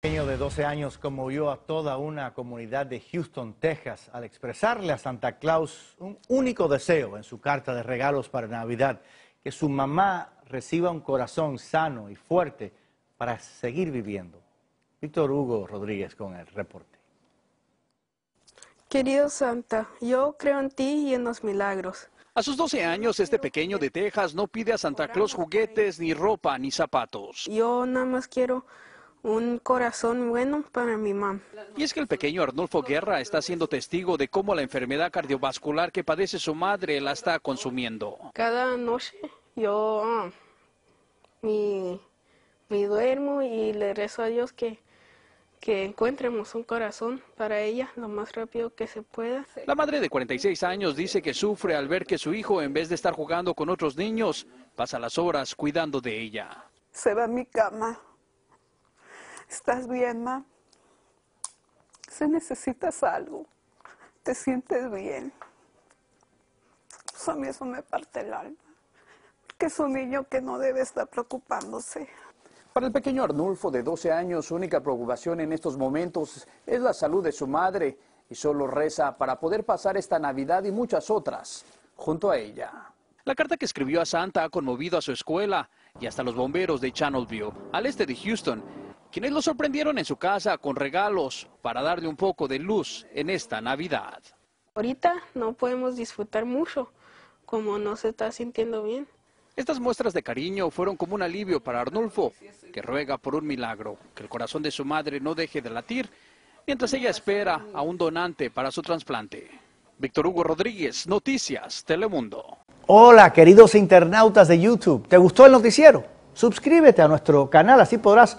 pequeño de 12 años conmovió a toda una comunidad de Houston, Texas, al expresarle a Santa Claus un único deseo en su carta de regalos para Navidad, que su mamá reciba un corazón sano y fuerte para seguir viviendo. Víctor Hugo Rodríguez con el reporte. Querido Santa, yo creo en ti y en los milagros. A sus 12 años, este pequeño de Texas no pide a Santa Claus juguetes, ni ropa, ni zapatos. Yo nada más quiero un corazón bueno para mi mamá. Y es que el pequeño Arnulfo Guerra está siendo testigo de cómo la enfermedad cardiovascular que padece su madre la está consumiendo. Cada noche yo ah, me, duermo y le rezo a Dios que que encuentremos un corazón para ella lo más rápido que se pueda. La madre de 46 años dice que sufre al ver que su hijo, en vez de estar jugando con otros niños, pasa las horas cuidando de ella. Se va a mi cama ¿Estás bien, ma? ¿Se necesitas algo, te sientes bien. Pues a mí eso me parte el alma, que es un niño que no debe estar preocupándose. Para el pequeño Arnulfo de 12 años, su única preocupación en estos momentos es la salud de su madre y solo reza para poder pasar esta Navidad y muchas otras junto a ella. La carta que escribió a Santa ha conmovido a su escuela y hasta los bomberos de Channelview, al este de Houston, quienes lo sorprendieron en su casa con regalos para darle un poco de luz en esta Navidad. Ahorita no podemos disfrutar mucho, como no se está sintiendo bien. Estas muestras de cariño fueron como un alivio para Arnulfo, que ruega por un milagro, que el corazón de su madre no deje de latir, mientras ella espera a un donante para su trasplante. Víctor Hugo Rodríguez, Noticias Telemundo. Hola, queridos internautas de YouTube. ¿Te gustó el noticiero? Suscríbete a nuestro canal, así podrás